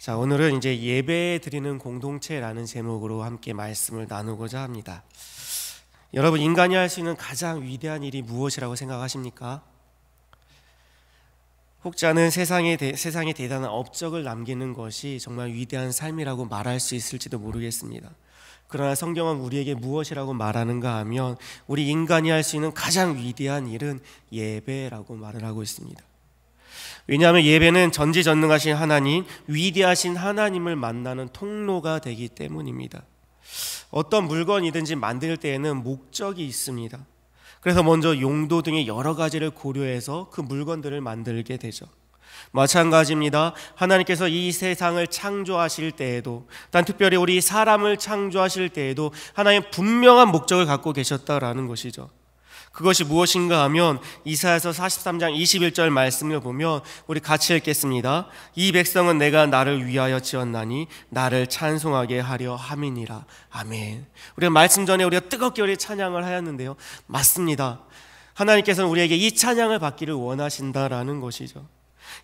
자, 오늘은 이제 예배 드리는 공동체라는 제목으로 함께 말씀을 나누고자 합니다. 여러분, 인간이 할 수 있는 가장 위대한 일이 무엇이라고 생각하십니까? 혹자는 세상에, 대, 세상에 대단한 업적을 남기는 것이 정말 위대한 삶이라고 말할 수 있을지도 모르겠습니다. 그러나 성경은 우리에게 무엇이라고 말하는가 하면 우리 인간이 할 수 있는 가장 위대한 일은 예배라고 말을 하고 있습니다. 왜냐하면 예배는 전지전능하신 하나님, 위대하신 하나님을 만나는 통로가 되기 때문입니다. 어떤 물건이든지 만들 때에는 목적이 있습니다. 그래서 먼저 용도 등의 여러 가지를 고려해서 그 물건들을 만들게 되죠. 마찬가지입니다. 하나님께서 이 세상을 창조하실 때에도, 단 특별히 우리 사람을 창조하실 때에도 하나님 분명한 목적을 갖고 계셨다라는 것이죠. 그것이 무엇인가 하면 이사에서 43장 21절 말씀을 보면 우리 같이 읽겠습니다. 이 백성은 내가 나를 위하여 지었나니 나를 찬송하게 하려 함이니라. 아멘. 우리가 말씀 전에 우리가 뜨겁게 우리 찬양을 하였는데요. 맞습니다. 하나님께서는 우리에게 이 찬양을 받기를 원하신다라는 것이죠.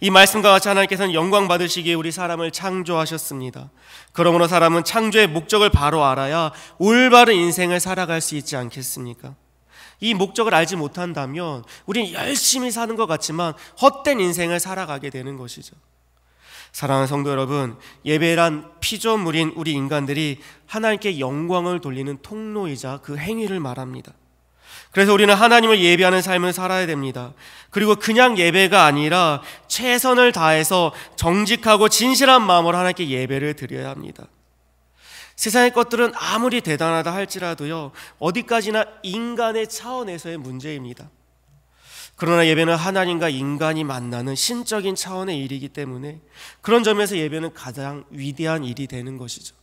이 말씀과 같이 하나님께서는 영광 받으시기에 우리 사람을 창조하셨습니다. 그러므로 사람은 창조의 목적을 바로 알아야 올바른 인생을 살아갈 수 있지 않겠습니까? 이 목적을 알지 못한다면 우리는 열심히 사는 것 같지만 헛된 인생을 살아가게 되는 것이죠. 사랑하는 성도 여러분, 예배란 피조물인 우리 인간들이 하나님께 영광을 돌리는 통로이자 그 행위를 말합니다. 그래서 우리는 하나님을 예배하는 삶을 살아야 됩니다. 그리고 그냥 예배가 아니라 최선을 다해서 정직하고 진실한 마음으로 하나님께 예배를 드려야 합니다. 세상의 것들은 아무리 대단하다 할지라도요, 어디까지나 인간의 차원에서의 문제입니다. 그러나 예배는 하나님과 인간이 만나는 신적인 차원의 일이기 때문에 그런 점에서 예배는 가장 위대한 일이 되는 것이죠.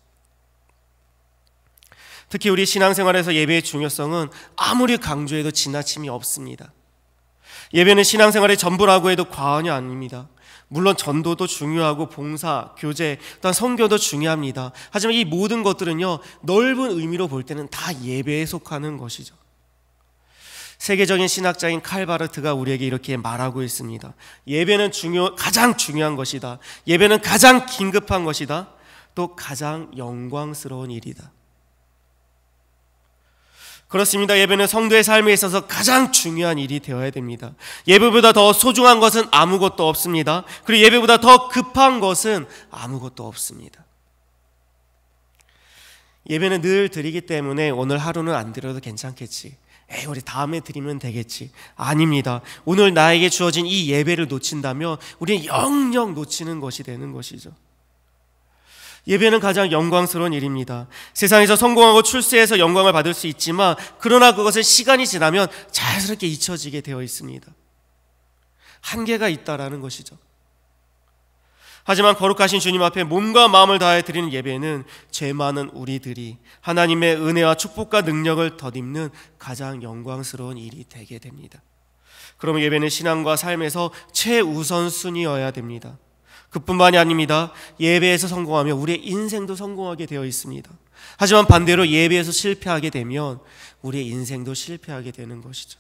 특히 우리 신앙생활에서 예배의 중요성은 아무리 강조해도 지나침이 없습니다. 예배는 신앙생활의 전부라고 해도 과언이 아닙니다. 물론 전도도 중요하고 봉사, 교제, 또한 성교도 중요합니다. 하지만 이 모든 것들은요, 넓은 의미로 볼 때는 다 예배에 속하는 것이죠. 세계적인 신학자인 칼바르트가 우리에게 이렇게 말하고 있습니다. 예배는 중요, 가장 중요한 것이다. 예배는 가장 긴급한 것이다. 또 가장 영광스러운 일이다. 그렇습니다. 예배는 성도의 삶에 있어서 가장 중요한 일이 되어야 됩니다. 예배보다 더 소중한 것은 아무것도 없습니다. 그리고 예배보다 더 급한 것은 아무것도 없습니다. 예배는 늘 드리기 때문에 오늘 하루는 안 드려도 괜찮겠지. 에이, 우리 다음에 드리면 되겠지. 아닙니다. 오늘 나에게 주어진 이 예배를 놓친다면 우리는 영영 놓치는 것이 되는 것이죠. 예배는 가장 영광스러운 일입니다. 세상에서 성공하고 출세해서 영광을 받을 수 있지만 그러나 그것은 시간이 지나면 자연스럽게 잊혀지게 되어 있습니다. 한계가 있다라는 것이죠. 하지만 거룩하신 주님 앞에 몸과 마음을 다해 드리는 예배는 죄 많은 우리들이 하나님의 은혜와 축복과 능력을 덧입는 가장 영광스러운 일이 되게 됩니다. 그러면 예배는 신앙과 삶에서 최우선순위여야 됩니다. 그뿐만이 아닙니다. 예배에서 성공하며 우리의 인생도 성공하게 되어 있습니다. 하지만 반대로 예배에서 실패하게 되면 우리의 인생도 실패하게 되는 것이죠.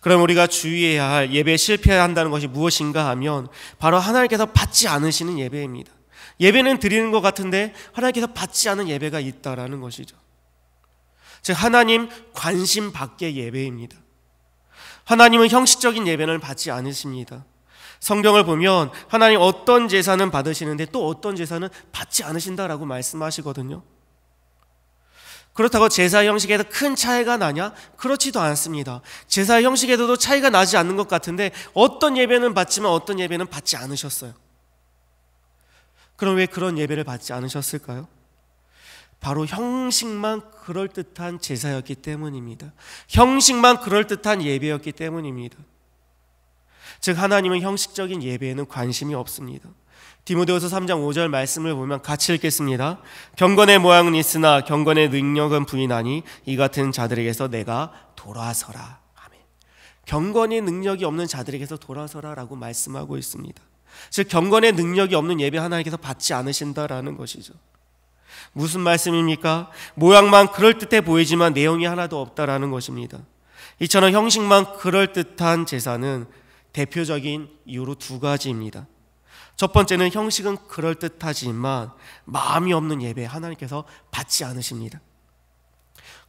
그럼 우리가 주의해야 할 예배에 실패해야 한다는 것이 무엇인가 하면 바로 하나님께서 받지 않으시는 예배입니다. 예배는 드리는 것 같은데 하나님께서 받지 않은 예배가 있다라는 것이죠. 즉 하나님 관심 밖의 예배입니다. 하나님은 형식적인 예배를 받지 않으십니다. 성경을 보면 하나님 어떤 제사는 받으시는데 또 어떤 제사는 받지 않으신다라고 말씀하시거든요. 그렇다고 제사 형식에서 큰 차이가 나냐? 그렇지도 않습니다. 제사 형식에서도 차이가 나지 않는 것 같은데 어떤 예배는 받지만 어떤 예배는 받지 않으셨어요. 그럼 왜 그런 예배를 받지 않으셨을까요? 바로 형식만 그럴듯한 제사였기 때문입니다. 형식만 그럴듯한 예배였기 때문입니다. 즉 하나님은 형식적인 예배에는 관심이 없습니다. 디모데후서 3장 5절 말씀을 보면 같이 읽겠습니다. 경건의 모양은 있으나 경건의 능력은 부인하니 이 같은 자들에게서 내가 돌아서라. 아멘. 경건의 능력이 없는 자들에게서 돌아서라라고 말씀하고 있습니다. 즉 경건의 능력이 없는 예배 하나님께서 받지 않으신다라는 것이죠. 무슨 말씀입니까? 모양만 그럴듯해 보이지만 내용이 하나도 없다라는 것입니다. 이처럼 형식만 그럴듯한 제사는 대표적인 이유로 두 가지입니다. 첫 번째는 형식은 그럴듯하지만 마음이 없는 예배 하나님께서 받지 않으십니다.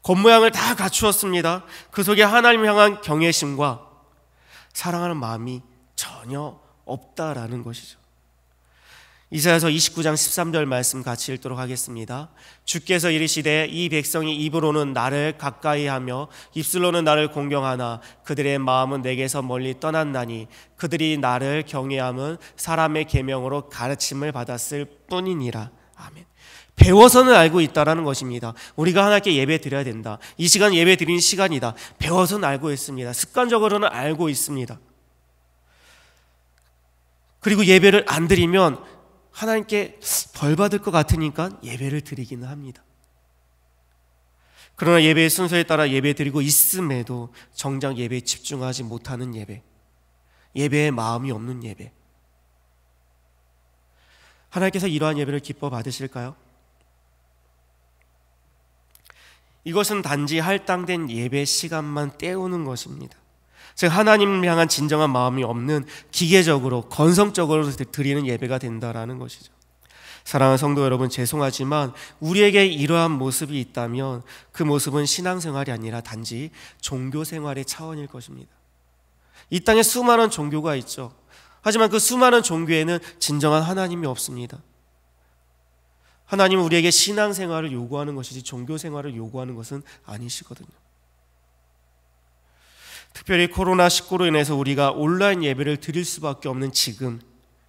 겉모양을 다 갖추었습니다. 그 속에 하나님 향한 경외심과 사랑하는 마음이 전혀 없다라는 것이죠. 이사야서 29장 13절 말씀 같이 읽도록 하겠습니다. 주께서 이르시되 이 백성이 입으로는 나를 가까이하며 입술로는 나를 공경하나 그들의 마음은 내게서 멀리 떠났나니 그들이 나를 경외함은 사람의 계명으로 가르침을 받았을 뿐이니라. 아멘. 배워서는 알고 있다라는 것입니다. 우리가 하나님께 예배 드려야 된다. 이 시간 예배 드리는 시간이다. 배워서는 알고 있습니다. 습관적으로는 알고 있습니다. 그리고 예배를 안 드리면 하나님께 벌 받을 것 같으니까 예배를 드리기는 합니다. 그러나 예배의 순서에 따라 예배 드리고 있음에도 정작 예배에 집중하지 못하는 예배, 예배에 마음이 없는 예배. 하나님께서 이러한 예배를 기뻐 받으실까요? 이것은 단지 할당된 예배 시간만 때우는 것입니다. 즉 하나님을 향한 진정한 마음이 없는 기계적으로 건성적으로 드리는 예배가 된다라는 것이죠. 사랑하는 성도 여러분 죄송하지만 우리에게 이러한 모습이 있다면 그 모습은 신앙생활이 아니라 단지 종교생활의 차원일 것입니다. 이 땅에 수많은 종교가 있죠. 하지만 그 수많은 종교에는 진정한 하나님이 없습니다. 하나님은 우리에게 신앙생활을 요구하는 것이지 종교생활을 요구하는 것은 아니시거든요. 특별히 코로나19로 인해서 우리가 온라인 예배를 드릴 수밖에 없는 지금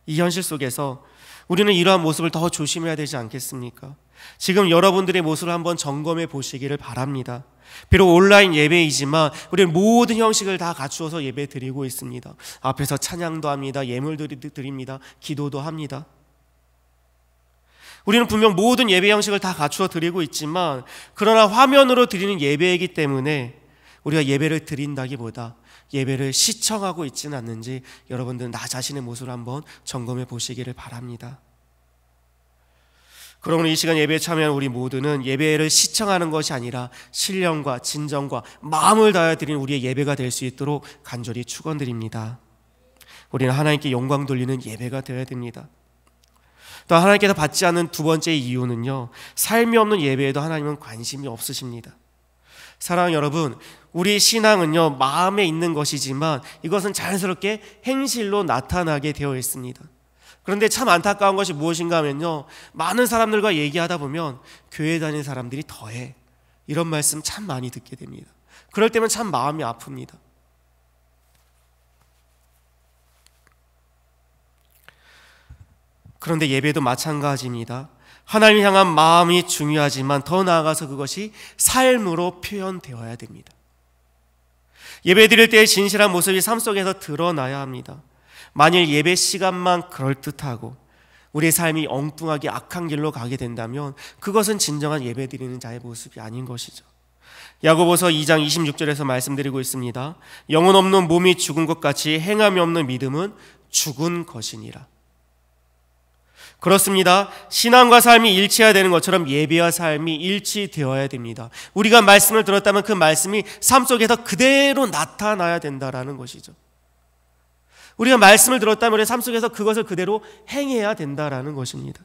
이 현실 속에서 우리는 이러한 모습을 더 조심해야 되지 않겠습니까? 지금 여러분들의 모습을 한번 점검해 보시기를 바랍니다. 비록 온라인 예배이지만 우리는 모든 형식을 다 갖추어서 예배 드리고 있습니다. 앞에서 찬양도 합니다. 예물 드립니다. 기도도 합니다. 우리는 분명 모든 예배 형식을 다 갖추어 드리고 있지만 그러나 화면으로 드리는 예배이기 때문에 우리가 예배를 드린다기보다 예배를 시청하고 있지는 않는지 여러분들나 자신의 모습을 한번 점검해 보시기를 바랍니다. 그럼이 시간 예배에 참여한 우리 모두는 예배를 시청하는 것이 아니라 신령과 진정과 마음을 다해 드린 우리의 예배가 될 수 있도록 간절히 축원드립니다. 우리는 하나님께 영광 돌리는 예배가 되어야 됩니다. 또 하나님께서 받지 않는 두 번째 이유는요. 삶이 없는 예배에도 하나님은 관심이 없으십니다. 사랑 여러분, 우리 신앙은요, 마음에 있는 것이지만 이것은 자연스럽게 행실로 나타나게 되어 있습니다. 그런데 참 안타까운 것이 무엇인가 하면요, 많은 사람들과 얘기하다 보면 교회 다니는 사람들이 더해. 이런 말씀 참 많이 듣게 됩니다. 그럴 때면 참 마음이 아픕니다. 그런데 예배도 마찬가지입니다. 하나님 향한 마음이 중요하지만 더 나아가서 그것이 삶으로 표현되어야 됩니다. 예배 드릴 때의 진실한 모습이 삶 속에서 드러나야 합니다. 만일 예배 시간만 그럴듯하고 우리의 삶이 엉뚱하게 악한 길로 가게 된다면 그것은 진정한 예배 드리는 자의 모습이 아닌 것이죠. 야고보서 2장 26절에서 말씀드리고 있습니다. 영혼 없는 몸이 죽은 것 같이 행함이 없는 믿음은 죽은 것이니라. 그렇습니다. 신앙과 삶이 일치해야 되는 것처럼 예배와 삶이 일치되어야 됩니다. 우리가 말씀을 들었다면 그 말씀이 삶 속에서 그대로 나타나야 된다라는 것이죠. 우리가 말씀을 들었다면 우리 삶 속에서 그것을 그대로 행해야 된다라는 것입니다.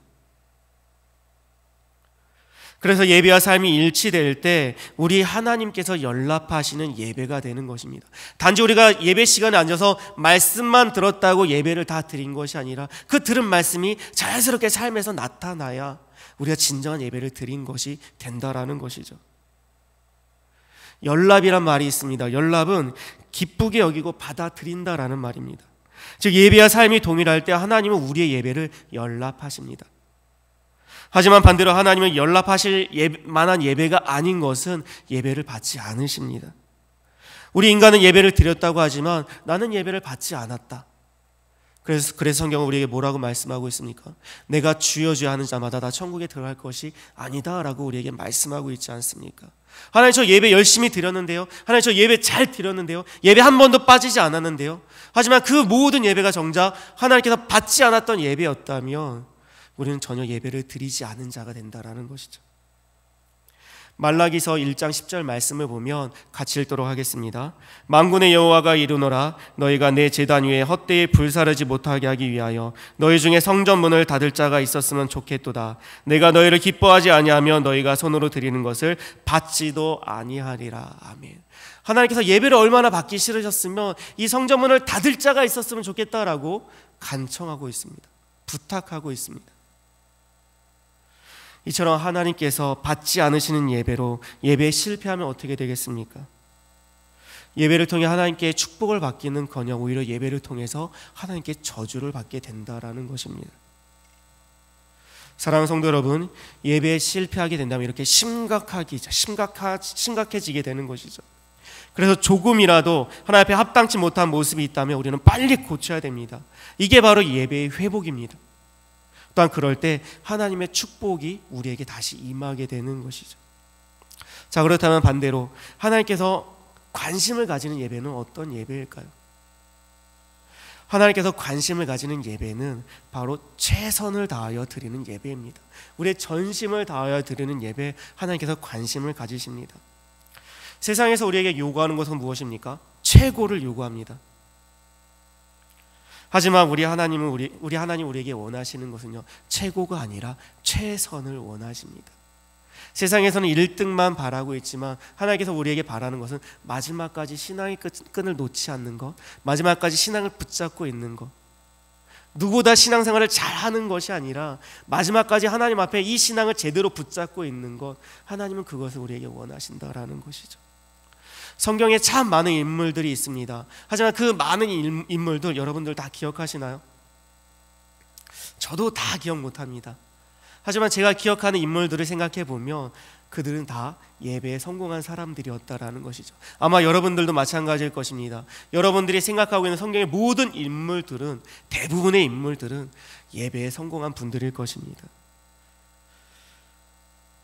그래서 예배와 삶이 일치될 때 우리 하나님께서 연락하시는 예배가 되는 것입니다. 단지 우리가 예배 시간에 앉아서 말씀만 들었다고 예배를 다 드린 것이 아니라 그 들은 말씀이 자연스럽게 삶에서 나타나야 우리가 진정한 예배를 드린 것이 된다라는 것이죠. 연락이란 말이 있습니다. 연락은 기쁘게 여기고 받아들인다라는 말입니다. 즉 예배와 삶이 동일할 때 하나님은 우리의 예배를 연락하십니다. 하지만 반대로 하나님은 연락하실 만한 예배가 아닌 것은 예배를 받지 않으십니다. 우리 인간은 예배를 드렸다고 하지만 나는 예배를 받지 않았다. 그래서, 그래서 성경은 우리에게 뭐라고 말씀하고 있습니까? 내가 주여 주여 하는 자마다 다 천국에 들어갈 것이 아니다라고 우리에게 말씀하고 있지 않습니까? 하나님 저 예배 열심히 드렸는데요. 하나님 저 예배 잘 드렸는데요. 예배 한 번도 빠지지 않았는데요. 하지만 그 모든 예배가 정작 하나님께서 받지 않았던 예배였다면 우리는 전혀 예배를 드리지 않은 자가 된다라는 것이죠. 말라기서 1장 10절 말씀을 보면 같이 읽도록 하겠습니다. 만군의 여호와가 이르노라 너희가 내 제단 위에 헛되이 불사르지 못하게 하기 위하여 너희 중에 성전 문을 닫을 자가 있었으면 좋겠도다. 내가 너희를 기뻐하지 아니하며 너희가 손으로 드리는 것을 받지도 아니하리라. 아멘. 하나님께서 예배를 얼마나 받기 싫으셨으면 이 성전 문을 닫을 자가 있었으면 좋겠다라고 간청하고 있습니다. 부탁하고 있습니다. 이처럼 하나님께서 받지 않으시는 예배로 예배에 실패하면 어떻게 되겠습니까? 예배를 통해 하나님께 축복을 받기는 커녕 오히려 예배를 통해서 하나님께 저주를 받게 된다라는 것입니다. 사랑하는 성도 여러분, 예배에 실패하게 된다면 이렇게 심각하기, 심각하, 심각해지게 되는 것이죠. 그래서 조금이라도 하나 앞에 합당치 못한 모습이 있다면 우리는 빨리 고쳐야 됩니다. 이게 바로 예배의 회복입니다. 또한 그럴 때 하나님의 축복이 우리에게 다시 임하게 되는 것이죠. 자, 그렇다면 반대로 하나님께서 관심을 가지는 예배는 어떤 예배일까요? 하나님께서 관심을 가지는 예배는 바로 최선을 다하여 드리는 예배입니다. 우리의 전심을 다하여 드리는 예배, 하나님께서 관심을 가지십니다. 세상에서 우리에게 요구하는 것은 무엇입니까? 최고를 요구합니다. 하지만 우리 하나님은 우리 우리 하나님 우리에게 원하시는 것은요. 최고가 아니라 최선을 원하십니다. 세상에서는 1등만 바라고 있지만 하나님께서 우리에게 바라는 것은 마지막까지 신앙의 끈을 놓지 않는 것, 마지막까지 신앙을 붙잡고 있는 것. 누구보다 신앙생활을 잘하는 것이 아니라 마지막까지 하나님 앞에 이 신앙을 제대로 붙잡고 있는 것 하나님은 그것을 우리에게 원하신다라는 것이죠. 성경에 참 많은 인물들이 있습니다. 하지만 그 많은 인물들 여러분들 다 기억하시나요? 저도 다 기억 못합니다. 하지만 제가 기억하는 인물들을 생각해 보면 그들은 다 예배에 성공한 사람들이었다라는 것이죠. 아마 여러분들도 마찬가지일 것입니다. 여러분들이 생각하고 있는 성경의 모든 인물들은 대부분의 인물들은 예배에 성공한 분들일 것입니다.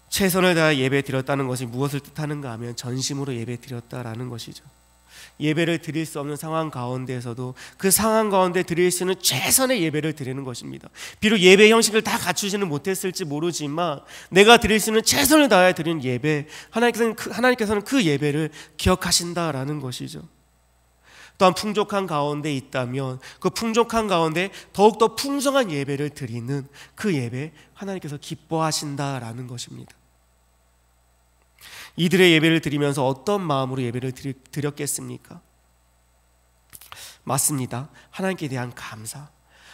최선을 다해 예배 드렸다는 것이 무엇을 뜻하는가 하면 전심으로 예배 드렸다라는 것이죠. 예배를 드릴 수 없는 상황 가운데서도그 상황 가운데 드릴 수 있는 최선의 예배를 드리는 것입니다. 비록 예배 형식을 다 갖추지는 못했을지 모르지만 내가 드릴 수 있는 최선을 다해 드린 예배 하나님께서는 그, 하나님께서는 그 예배를 기억하신다라는 것이죠. 또한 풍족한 가운데 있다면 그 풍족한 가운데 더욱더 풍성한 예배를 드리는 그 예배 하나님께서 기뻐하신다라는 것입니다. 이들의 예배를 드리면서 어떤 마음으로 예배를 드렸겠습니까? 맞습니다. 하나님께 대한 감사.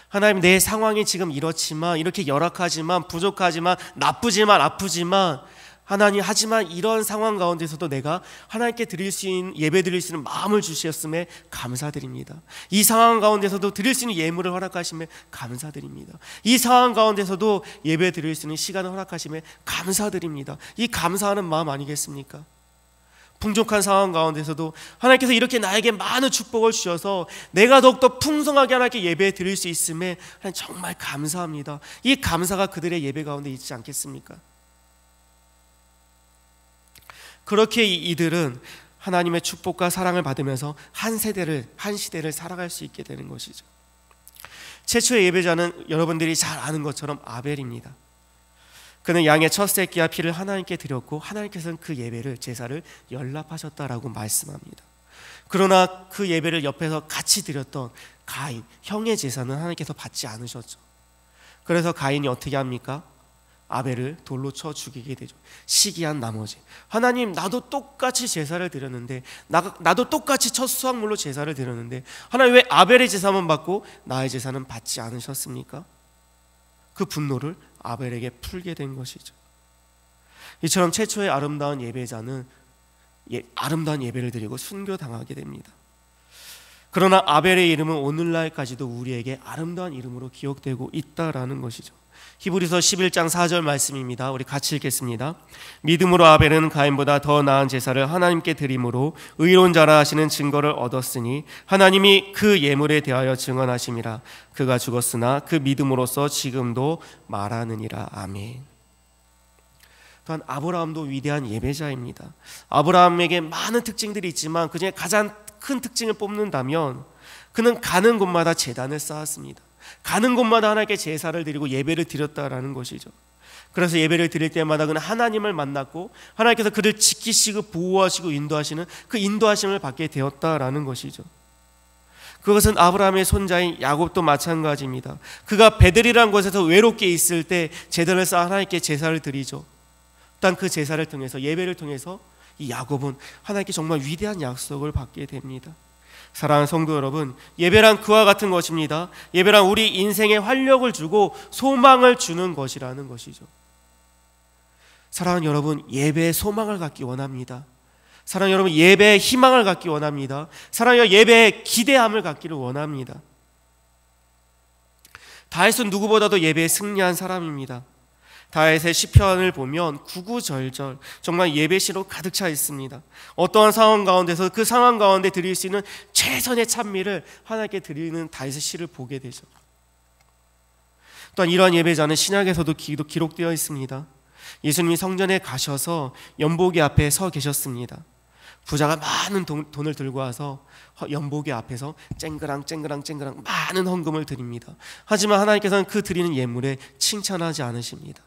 하나님 내 상황이 지금 이렇지만 이렇게 열악하지만 부족하지만 나쁘지만 아프지만 하나님 하지만 이런 상황 가운데서도 내가 하나님께 드릴 수 있는 예배 드릴 수 있는 마음을 주시었음에 감사드립니다. 이 상황 가운데서도 드릴 수 있는 예물을 허락하심에 감사드립니다. 이 상황 가운데서도 예배 드릴 수 있는 시간을 허락하심에 감사드립니다. 이 감사하는 마음 아니겠습니까? 풍족한 상황 가운데서도 하나님께서 이렇게 나에게 많은 축복을 주셔서 내가 더욱더 풍성하게 하나님께 예배 드릴 수 있음에 하나님 정말 감사합니다. 이 감사가 그들의 예배 가운데 있지 않겠습니까? 그렇게 이들은 하나님의 축복과 사랑을 받으면서 한 세대를 한 시대를 살아갈 수 있게 되는 것이죠. 최초의 예배자는 여러분들이 잘 아는 것처럼 아벨입니다. 그는 양의 첫 새끼와 피를 하나님께 드렸고 하나님께서는 그 예배를 제사를 연락하셨다라고 말씀합니다. 그러나 그 예배를 옆에서 같이 드렸던 가인 형의 제사는 하나님께서 받지 않으셨죠. 그래서 가인이 어떻게 합니까? 아벨을 돌로 쳐 죽이게 되죠. 시기한 나머지 하나님 나도 똑같이 제사를 드렸는데 나, 나도 똑같이 첫 수확물로 제사를 드렸는데 하나님 왜 아벨의 제사만 받고 나의 제사는 받지 않으셨습니까? 그 분노를 아벨에게 풀게 된 것이죠. 이처럼 최초의 아름다운 예배자는 예, 아름다운 예배를 드리고 순교당하게 됩니다. 그러나 아벨의 이름은 오늘날까지도 우리에게 아름다운 이름으로 기억되고 있다라는 것이죠. 히브리서 11장 4절 말씀입니다. 우리 같이 읽겠습니다. 믿음으로 아벨은 가인보다 더 나은 제사를 하나님께 드림으로 의로운 자라 하시는 증거를 얻었으니 하나님이 그 예물에 대하여 증언하심이라 그가 죽었으나 그 믿음으로서 지금도 말하느니라. 아멘. 또한 아브라함도 위대한 예배자입니다. 아브라함에게 많은 특징들이 있지만 그중에 가장 큰 특징을 뽑는다면 그는 가는 곳마다 재단을 쌓았습니다. 가는 곳마다 하나님께 제사를 드리고 예배를 드렸다라는 것이죠. 그래서 예배를 드릴 때마다 그는 하나님을 만났고 하나님께서 그를 지키시고 보호하시고 인도하시는 그 인도하심을 받게 되었다라는 것이죠. 그것은 아브라함의 손자인 야곱도 마찬가지입니다. 그가 베들이라 는 곳에서 외롭게 있을 때 제단을 쌓아 하나님께 제사를 드리죠. 또한 그 제사를 통해서 예배를 통해서 이 야곱은 하나님께 정말 위대한 약속을 받게 됩니다. 사랑하는 성도 여러분, 예배란 그와 같은 것입니다. 예배란 우리 인생에 활력을 주고 소망을 주는 것이라는 것이죠. 사랑하는 여러분, 예배의 소망을 갖기 원합니다. 사랑하는 여러분, 예배의 희망을 갖기 원합니다. 사랑하는 여러분, 예배의 기대함을 갖기를 원합니다. 다윗은 누구보다도 예배에 승리한 사람입니다. 다윗의 시편을 보면 구구절절 정말 예배시로 가득 차 있습니다. 어떠한 상황 가운데서 그 상황 가운데 드릴 수 있는 최선의 찬미를 하나님께 드리는 다윗의 시를 보게 되죠. 또한 이러한 예배자는 신약에서도 기록되어 있습니다. 예수님이 성전에 가셔서 연보기 앞에 서 계셨습니다. 부자가 많은 돈, 을 들고 와서 연보기 앞에서 쨍그랑 쨍그랑 쨍그랑 많은 헌금을 드립니다. 하지만 하나님께서는 그 드리는 예물에 칭찬하지 않으십니다.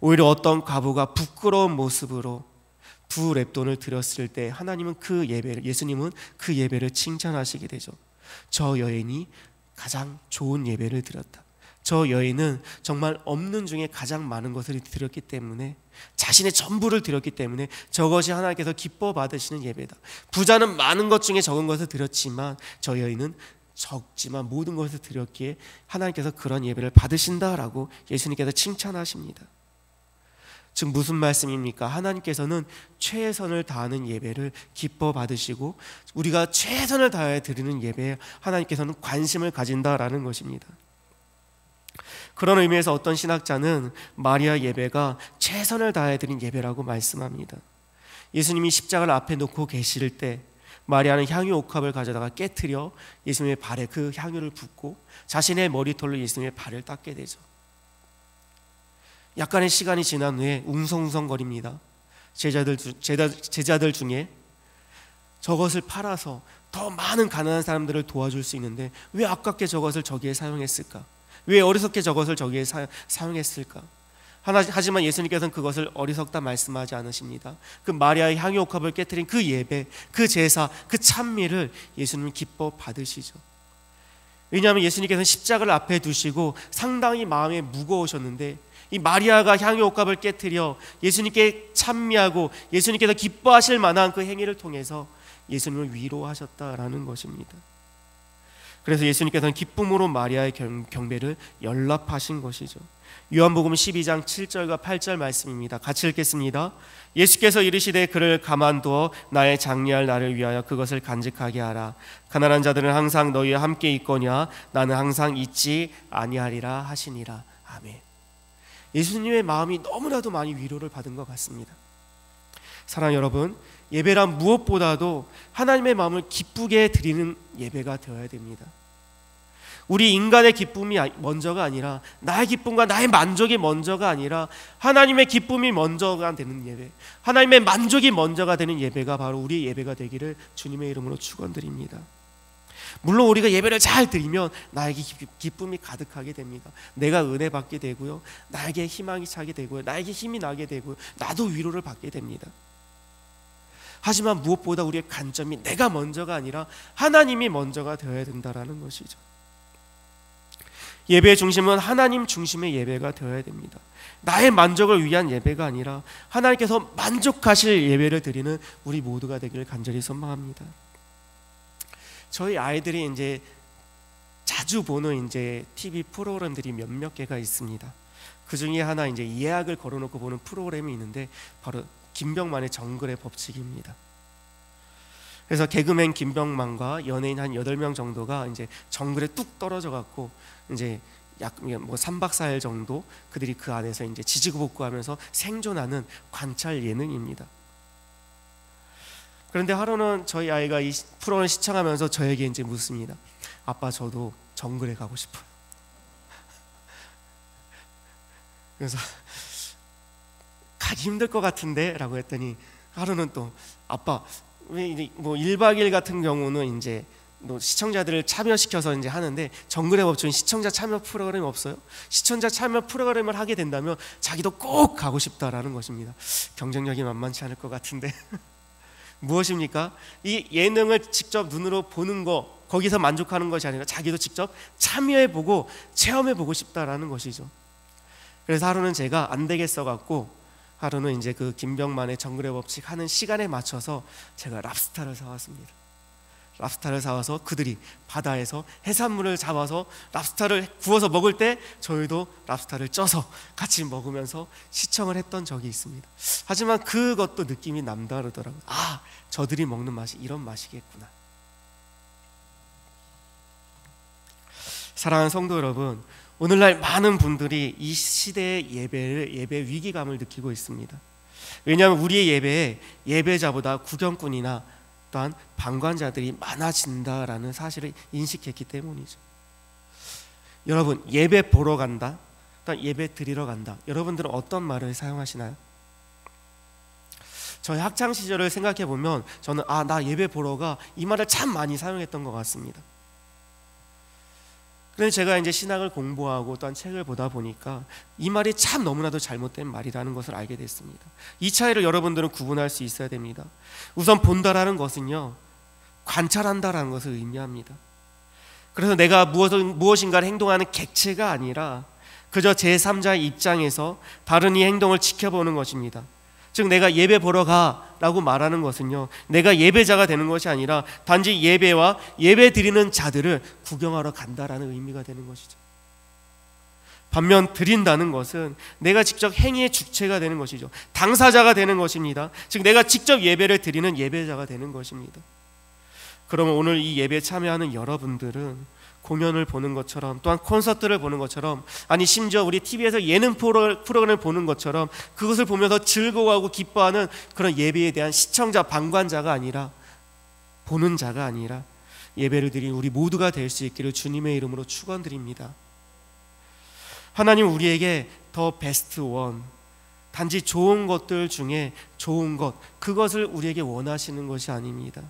오히려 어떤 과부가 부끄러운 모습으로 두 랩돈을 드렸을 때 하나님은 그 예배를 예수님은 그 예배를 칭찬하시게 되죠. 저 여인이 가장 좋은 예배를 드렸다. 저 여인은 정말 없는 중에 가장 많은 것을 드렸기 때문에 자신의 전부를 드렸기 때문에 저것이 하나님께서 기뻐 받으시는 예배다. 부자는 많은 것 중에 적은 것을 드렸지만 저 여인은 적지만 모든 것을 드렸기에 하나님께서 그런 예배를 받으신다라고 예수님께서 칭찬하십니다. 즉 무슨 말씀입니까? 하나님께서는 최선을 다하는 예배를 기뻐 받으시고 우리가 최선을 다해 드리는 예배에 하나님께서는 관심을 가진다라는 것입니다. 그런 의미에서 어떤 신학자는 마리아 예배가 최선을 다해 드린 예배라고 말씀합니다. 예수님이 십자가를 앞에 놓고 계실 때 마리아는 향유 옥합을 가져다가 깨뜨려 예수님의 발에 그 향유를 붓고 자신의 머리털로 예수님의 발을 닦게 되죠. 약간의 시간이 지난 후에 웅성웅성거립니다. 제자들, 제자, 제자들 중에 저것을 팔아서 더 많은 가난한 사람들을 도와줄 수 있는데 왜 아깝게 저것을 저기에 사용했을까? 왜 어리석게 저것을 저기에 사, 용했을까 하나, 하지만 예수님께서는 그것을 어리석다 말씀하지 않으십니다. 그 마리아의 향유옥합을 깨뜨린 그 예배, 그 제사, 그 찬미를 예수님은 기뻐 받으시죠. 왜냐하면 예수님께서는 십자가를 앞에 두시고 상당히 마음에 무거우셨는데 이 마리아가 향유 옷값을 깨뜨려 예수님께 찬미하고 예수님께서 기뻐하실 만한 그 행위를 통해서 예수님을 위로하셨다라는 것입니다. 그래서 예수님께서는 기쁨으로 마리아의 경배를 연락하신 것이죠. 요한복음 12장 7절과 8절 말씀입니다. 같이 읽겠습니다. 예수께서 이르시되 그를 가만두어 나의 장례할 나를 위하여 그것을 간직하게 하라. 가난한 자들은 항상 너희와 함께 있거냐 나는 항상 있지 아니하리라 하시니라. 아멘. 예수님의 마음이 너무나도 많이 위로를 받은 것 같습니다. 사랑 여러분, 예배란 무엇보다도 하나님의 마음을 기쁘게 드리는 예배가 되어야 됩니다. 우리 인간의 기쁨이 먼저가 아니라 나의 기쁨과 나의 만족이 먼저가 아니라 하나님의 기쁨이 먼저가 되는 예배, 하나님의 만족이 먼저가 되는 예배가 바로 우리 예배가 되기를 주님의 이름으로 축원드립니다. 물론 우리가 예배를 잘 드리면 나에게 기쁨이 가득하게 됩니다. 내가 은혜 받게 되고요. 나에게 희망이 차게 되고요. 나에게 힘이 나게 되고요. 나도 위로를 받게 됩니다. 하지만 무엇보다 우리의 관점이 내가 먼저가 아니라 하나님이 먼저가 되어야 된다라는 것이죠. 예배의 중심은 하나님 중심의 예배가 되어야 됩니다. 나의 만족을 위한 예배가 아니라 하나님께서 만족하실 예배를 드리는 우리 모두가 되기를 간절히 소망합니다. 저희 아이들이 이제 자주 보는 이제 TV 프로그램들이 몇몇 개가 있습니다. 그 중에 하나 이제 예약을 걸어놓고 보는 프로그램이 있는데 바로 김병만의 정글의 법칙입니다. 그래서 개그맨 김병만과 연예인 한 8명 정도가 이제 정글에 뚝 떨어져 갖고 이제 약뭐 3박 4일 정도 그들이 그 안에서 이제 지지고 복구하면서 생존하는 관찰 예능입니다. 그런데 하루는 저희 아이가 이 프로를 시청하면서 저에게 이제 묻습니다. 아빠 저도 정글에 가고 싶어요. 그래서 가기 힘들 것 같은데 라고 했더니 하루는 또 아빠 왜뭐 1박 2일 같은 경우는 이제 뭐 시청자들을 참여시켜서 이제 하는데 정글의 법칙은 시청자 참여 프로그램이 없어요. 시청자 참여 프로그램을 하게 된다면 자기도 꼭 가고 싶다라는 것입니다. 경쟁력이 만만치 않을 것 같은데 무엇입니까? 이 예능을 직접 눈으로 보는 거 거기서 만족하는 것이 아니라 자기도 직접 참여해 보고 체험해 보고 싶다라는 것이죠. 그래서 하루는 제가 안 되겠어 갖고 하루는 이제 그 김병만의 정글의 법칙 하는 시간에 맞춰서 제가 랍스타를 사왔습니다. 랍스타를 사와서 그들이 바다에서 해산물을 잡아서 랍스타를 구워서 먹을 때 저희도 랍스타를 쪄서 같이 먹으면서 시청을 했던 적이 있습니다. 하지만 그것도 느낌이 남다르더라고요. 아, 저들이 먹는 맛이 이런 맛이겠구나. 사랑하는 성도 여러분, 오늘날 많은 분들이 이 시대의 예배를 예배 위기감을 느끼고 있습니다. 왜냐하면 우리의 예배에 예배자보다 구경꾼이나 또한 방관자들이 많아진다라는 사실을 인식했기 때문이죠. 여러분 예배 보러 간다, 또 예배 드리러 간다. 여러분들은 어떤 말을 사용하시나요? 저희 학창 시절을 생각해 보면 저는 아 나 예배 보러 가이 말을 참 많이 사용했던 것 같습니다. 근데 제가 이제 신학을 공부하고 또한 책을 보다 보니까 이 말이 참 너무나도 잘못된 말이라는 것을 알게 됐습니다. 이 차이를 여러분들은 구분할 수 있어야 됩니다. 우선 본다라는 것은요, 관찰한다라는 것을 의미합니다. 그래서 내가 무엇을, 무엇인가를 행동하는 객체가 아니라 그저 제3자 입장에서 바른 이 행동을 지켜보는 것입니다. 즉 내가 예배 보러 가라고 말하는 것은요. 내가 예배자가 되는 것이 아니라 단지 예배와 예배 드리는 자들을 구경하러 간다라는 의미가 되는 것이죠. 반면 드린다는 것은 내가 직접 행위의 주체가 되는 것이죠. 당사자가 되는 것입니다. 즉 내가 직접 예배를 드리는 예배자가 되는 것입니다. 그러면 오늘 이 예배에 참여하는 여러분들은 공연을 보는 것처럼 또한 콘서트를 보는 것처럼 아니 심지어 우리 TV에서 예능 프로그램을 보는 것처럼 그것을 보면서 즐거워하고 기뻐하는 그런 예배에 대한 시청자 방관자가 아니라 보는 자가 아니라 예배를 드린 우리 모두가 될 수 있기를 주님의 이름으로 축원드립니다. 하나님 우리에게 더 베스트 원 단지 좋은 것들 중에 좋은 것 그것을 우리에게 원하시는 것이 아닙니다.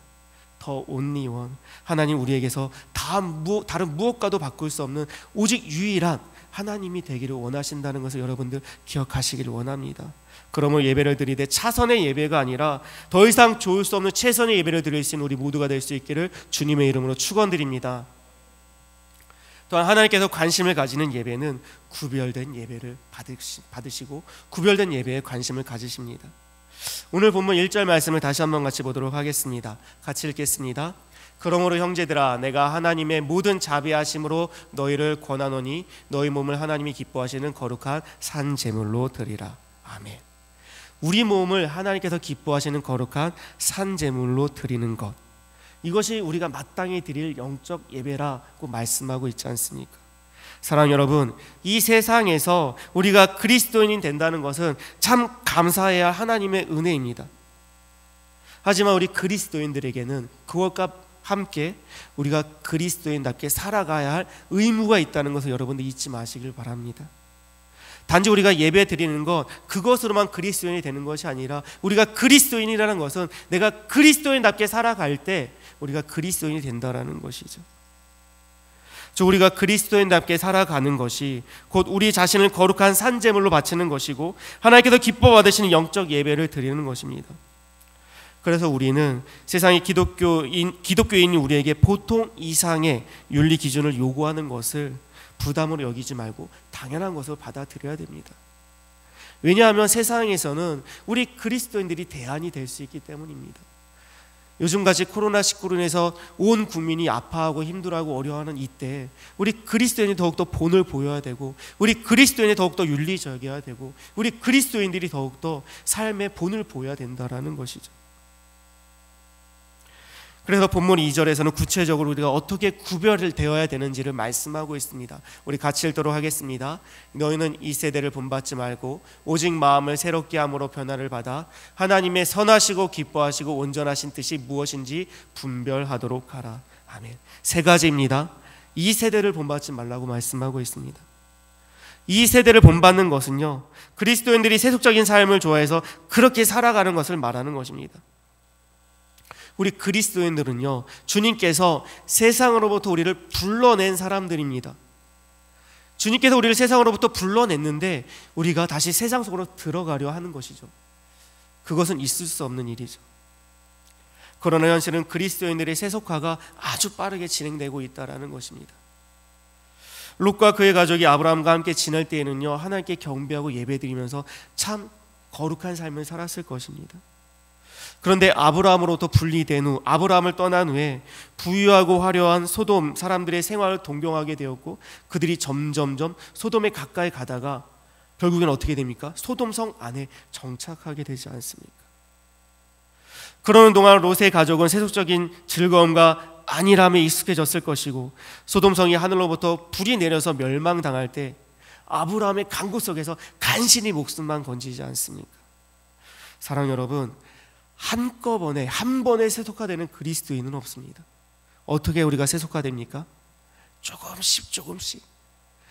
더 온리원 하나님 우리에게서 다 무, 다른 무엇과도 바꿀 수 없는 오직 유일한 하나님이 되기를 원하신다는 것을 여러분들 기억하시기를 원합니다. 그러므로 예배를 드리되 차선의 예배가 아니라 더 이상 좋을 수 없는 최선의 예배를 드릴 수 있는 우리 모두가 될 수 있기를 주님의 이름으로 축원드립니다. 또한 하나님께서 관심을 가지는 예배는 구별된 예배를 받으시고 구별된 예배에 관심을 가지십니다. 오늘 본문 1절 말씀을 다시 한 번 같이 보도록 하겠습니다. 같이 읽겠습니다. 그러므로 형제들아 내가 하나님의 모든 자비하심으로 너희를 권하노니 너희 몸을 하나님이 기뻐하시는 거룩한 산 제물로 드리라. 아멘. 우리 몸을 하나님께서 기뻐하시는 거룩한 산 제물로 드리는 것. 이것이 우리가 마땅히 드릴 영적 예배라고 말씀하고 있지 않습니까? 사랑 여러분, 이 세상에서 우리가 그리스도인이 된다는 것은 참 감사해야 하나님의 은혜입니다. 하지만 우리 그리스도인들에게는 그것과 함께 우리가 그리스도인답게 살아가야 할 의무가 있다는 것을 여러분들 잊지 마시길 바랍니다. 단지 우리가 예배 드리는 것 그것으로만 그리스도인이 되는 것이 아니라 우리가 그리스도인이라는 것은 내가 그리스도인답게 살아갈 때 우리가 그리스도인이 된다라는 것이죠. 즉 우리가 그리스도인답게 살아가는 것이 곧 우리 자신을 거룩한 산재물로 바치는 것이고 하나님께서 기뻐 받으시는 영적 예배를 드리는 것입니다. 그래서 우리는 세상의 기독교인 기독교인이 우리에게 보통 이상의 윤리 기준을 요구하는 것을 부담으로 여기지 말고 당연한 것을 받아들여야 됩니다. 왜냐하면 세상에서는 우리 그리스도인들이 대안이 될 수 있기 때문입니다. 요즘같이 코로나19로 인해서 온 국민이 아파하고 힘들어하고 어려워하는 이때 우리 그리스도인이 더욱더 본을 보여야 되고 우리 그리스도인이 더욱더 윤리적이어야 되고 우리 그리스도인들이 더욱더 삶의 본을 보여야 된다라는 것이죠. 그래서 본문 2절에서는 구체적으로 우리가 어떻게 구별을 되어야 되는지를 말씀하고 있습니다. 우리 같이 읽도록 하겠습니다. 너희는 이 세대를 본받지 말고 오직 마음을 새롭게 함으로 변화를 받아 하나님의 선하시고 기뻐하시고 온전하신 뜻이 무엇인지 분별하도록 하라. 아멘. 세 가지입니다. 이 세대를 본받지 말라고 말씀하고 있습니다. 이 세대를 본받는 것은요. 그리스도인들이 세속적인 삶을 좋아해서 그렇게 살아가는 것을 말하는 것입니다. 우리 그리스도인들은요, 주님께서 세상으로부터 우리를 불러낸 사람들입니다. 주님께서 우리를 세상으로부터 불러냈는데 우리가 다시 세상 속으로 들어가려 하는 것이죠. 그것은 있을 수 없는 일이죠. 그러나 현실은 그리스도인들의 세속화가 아주 빠르게 진행되고 있다는 것입니다. 롯과 그의 가족이 아브라함과 함께 지낼 때에는요 하나님께 경배하고 예배드리면서 참 거룩한 삶을 살았을 것입니다. 그런데 아브라함으로부터 분리된 후 아브라함을 떠난 후에 부유하고 화려한 소돔 사람들의 생활을 동경하게 되었고 그들이 점점점 소돔에 가까이 가다가 결국엔 어떻게 됩니까? 소돔성 안에 정착하게 되지 않습니까? 그러는 동안 롯의 가족은 세속적인 즐거움과 안일함에 익숙해졌을 것이고 소돔성이 하늘로부터 불이 내려서 멸망당할 때 아브라함의 강구 속에서 간신히 목숨만 건지지 않습니까? 사랑 여러분, 한꺼번에 한 번에 세속화되는 그리스도인은 없습니다. 어떻게 우리가 세속화됩니까? 조금씩 조금씩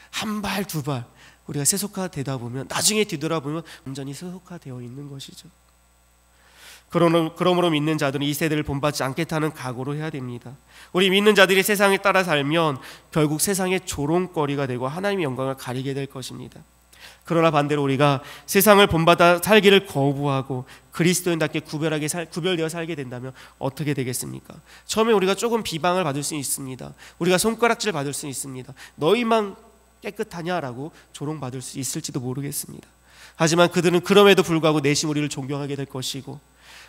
한 발 두 발 우리가 세속화되다 보면 나중에 뒤돌아보면 완전히 세속화되어 있는 것이죠. 그러므로, 그러므로 믿는 자들은 이 세대를 본받지 않겠다는 각오로 해야 됩니다. 우리 믿는 자들이 세상에 따라 살면 결국 세상의 조롱거리가 되고 하나님의 영광을 가리게 될 것입니다. 그러나 반대로 우리가 세상을 본받아 살기를 거부하고 그리스도인답게 구별하게 살, 구별되어 살게 된다면 어떻게 되겠습니까? 처음에 우리가 조금 비방을 받을 수 있습니다. 우리가 손가락질 받을 수 있습니다. 너희만 깨끗하냐라고 조롱받을 수 있을지도 모르겠습니다. 하지만 그들은 그럼에도 불구하고 내심 우리를 존경하게 될 것이고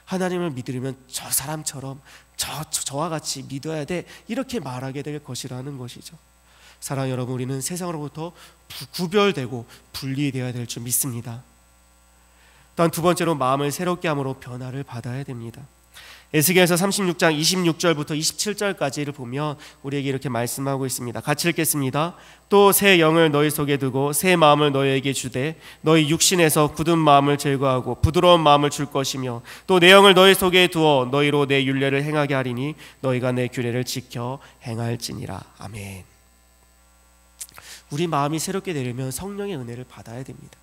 하나님을 믿으려면 저 사람처럼 저, 저와 같이 믿어야 돼 이렇게 말하게 될 것이라는 것이죠. 사랑 여러분, 우리는 세상으로부터 구별되고 분리되어야 될 줄 믿습니다. 또한 두 번째로 마음을 새롭게 함으로 변화를 받아야 됩니다. 에스겔서 36장 26절부터 27절까지를 보면 우리에게 이렇게 말씀하고 있습니다. 같이 읽겠습니다. 또 새 영을 너희 속에 두고 새 마음을 너희에게 주되 너희 육신에서 굳은 마음을 제거하고 부드러운 마음을 줄 것이며 또 내 영을 너희 속에 두어 너희로 내 윤례를 행하게 하리니 너희가 내 규례를 지켜 행할지니라. 아멘. 우리 마음이 새롭게 되려면 성령의 은혜를 받아야 됩니다.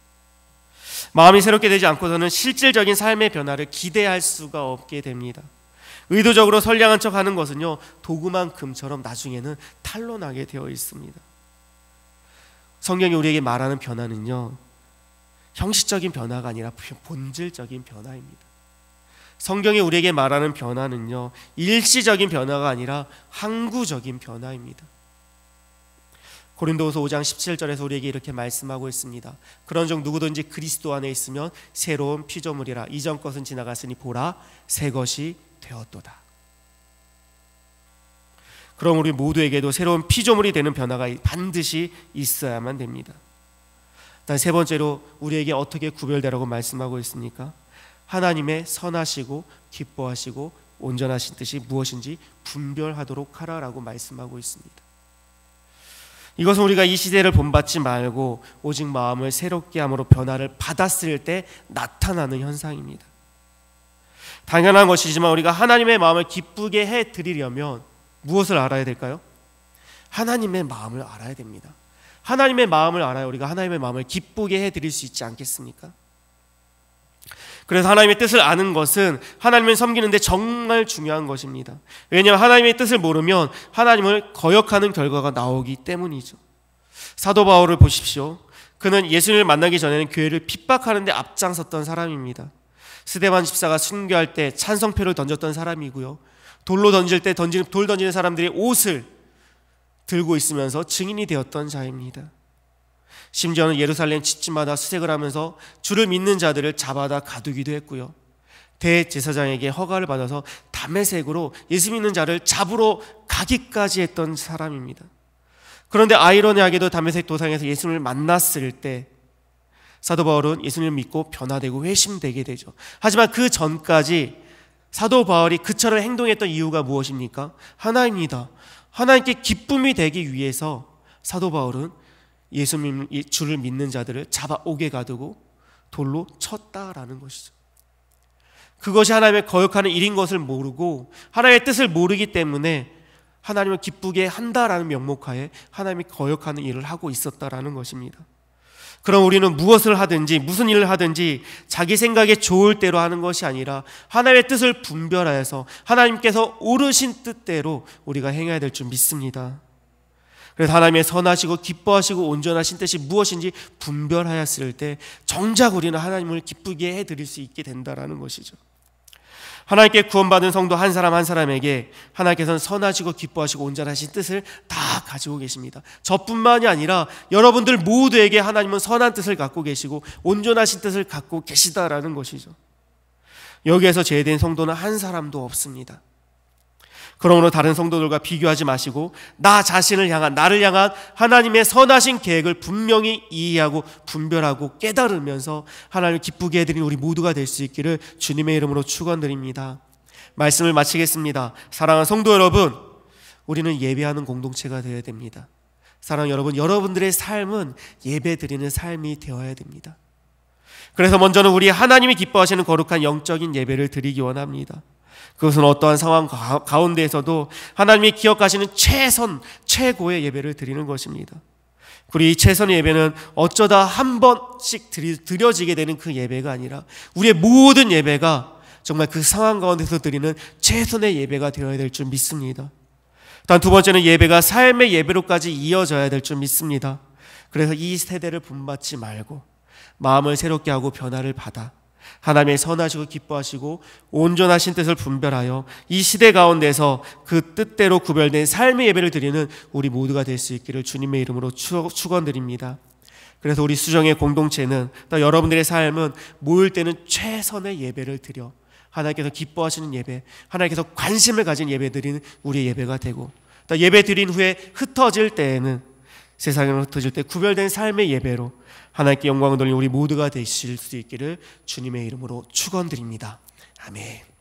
마음이 새롭게 되지 않고서는 실질적인 삶의 변화를 기대할 수가 없게 됩니다. 의도적으로 선량한 척 하는 것은요, 도구만 금처럼 나중에는 탄로나게 되어 있습니다. 성경이 우리에게 말하는 변화는요, 형식적인 변화가 아니라 본질적인 변화입니다. 성경이 우리에게 말하는 변화는요, 일시적인 변화가 아니라 항구적인 변화입니다. 고린도후서 5장 17절에서 우리에게 이렇게 말씀하고 있습니다. 그런즉 누구든지 그리스도 안에 있으면 새로운 피조물이라 이전 것은 지나갔으니 보라 새 것이 되었도다. 그럼 우리 모두에게도 새로운 피조물이 되는 변화가 반드시 있어야만 됩니다. 세 번째로 우리에게 어떻게 구별되라고 말씀하고 있습니까? 하나님의 선하시고 기뻐하시고 온전하신 뜻이 무엇인지 분별하도록 하라라고 말씀하고 있습니다. 이것은 우리가 이 시대를 본받지 말고 오직 마음을 새롭게 함으로 변화를 받았을 때 나타나는 현상입니다. 당연한 것이지만 우리가 하나님의 마음을 기쁘게 해 드리려면 무엇을 알아야 될까요? 하나님의 마음을 알아야 됩니다. 하나님의 마음을 알아야 우리가 하나님의 마음을 기쁘게 해 드릴 수 있지 않겠습니까? 그래서 하나님의 뜻을 아는 것은 하나님을 섬기는데 정말 중요한 것입니다. 왜냐하면 하나님의 뜻을 모르면 하나님을 거역하는 결과가 나오기 때문이죠. 사도 바울을 보십시오. 그는 예수님을 만나기 전에는 교회를 핍박하는데 앞장섰던 사람입니다. 스데반 집사가 순교할 때 찬성표를 던졌던 사람이고요. 돌로 던질 때 던지는 돌 던지는 사람들이 옷을 들고 있으면서 증인이 되었던 자입니다. 심지어는 예루살렘 집집마다 수색을 하면서 주를 믿는 자들을 잡아다 가두기도 했고요. 대제사장에게 허가를 받아서 담에색으로 예수 믿는 자를 잡으러 가기까지 했던 사람입니다. 그런데 아이러니하게도 담에색 도상에서 예수님을 만났을 때 사도 바울은 예수님을 믿고 변화되고 회심되게 되죠. 하지만 그 전까지 사도 바울이 그처럼 행동했던 이유가 무엇입니까? 하나입니다. 하나님께 기쁨이 되기 위해서 사도 바울은 예수님 주를 믿는 자들을 잡아오게 가두고 돌로 쳤다라는 것이죠. 그것이 하나님의 거역하는 일인 것을 모르고 하나님의 뜻을 모르기 때문에 하나님을 기쁘게 한다라는 명목하에 하나님이 거역하는 일을 하고 있었다라는 것입니다. 그럼 우리는 무엇을 하든지 무슨 일을 하든지 자기 생각에 좋을 대로 하는 것이 아니라 하나님의 뜻을 분별하여서 하나님께서 오르신 뜻대로 우리가 행해야 될 줄 믿습니다. 그래서 하나님의 선하시고 기뻐하시고 온전하신 뜻이 무엇인지 분별하였을 때 정작 우리는 하나님을 기쁘게 해드릴 수 있게 된다라는 것이죠. 하나님께 구원받은 성도 한 사람 한 사람에게 하나님께서는 선하시고 기뻐하시고 온전하신 뜻을 다 가지고 계십니다. 저뿐만이 아니라 여러분들 모두에게 하나님은 선한 뜻을 갖고 계시고 온전하신 뜻을 갖고 계시다라는 것이죠. 여기에서 제외된 성도는 한 사람도 없습니다. 그러므로 다른 성도들과 비교하지 마시고 나 자신을 향한 나를 향한 하나님의 선하신 계획을 분명히 이해하고 분별하고 깨달으면서 하나님을 기쁘게 해드린 우리 모두가 될 수 있기를 주님의 이름으로 축원드립니다. 말씀을 마치겠습니다. 사랑하는 성도 여러분, 우리는 예배하는 공동체가 되어야 됩니다. 사랑 여러분, 여러분들의 삶은 예배 드리는 삶이 되어야 됩니다. 그래서 먼저는 우리 하나님이 기뻐하시는 거룩한 영적인 예배를 드리기 원합니다. 그것은 어떠한 상황 가운데에서도 하나님이 기억하시는 최선, 최고의 예배를 드리는 것입니다. 그리고 이 최선의 예배는 어쩌다 한 번씩 드려지게 되는 그 예배가 아니라 우리의 모든 예배가 정말 그 상황 가운데서 드리는 최선의 예배가 되어야 될 줄 믿습니다. 단 두 번째는 예배가 삶의 예배로까지 이어져야 될 줄 믿습니다. 그래서 이 세대를 분받지 말고 마음을 새롭게 하고 변화를 받아 하나님의 선하시고 기뻐하시고 온전하신 뜻을 분별하여 이 시대 가운데서 그 뜻대로 구별된 삶의 예배를 드리는 우리 모두가 될 수 있기를 주님의 이름으로 축원드립니다. 그래서 우리 수정의 공동체는 또 여러분들의 삶은 모일 때는 최선의 예배를 드려 하나님께서 기뻐하시는 예배, 하나님께서 관심을 가진 예배 드리는 우리의 예배가 되고 또 예배 드린 후에 흩어질 때에는 세상으 흩어질 때 구별된 삶의 예배로 하나님께 영광을 돌린 우리 모두가 되실 수 있기를 주님의 이름으로 축원드립니다. 아멘.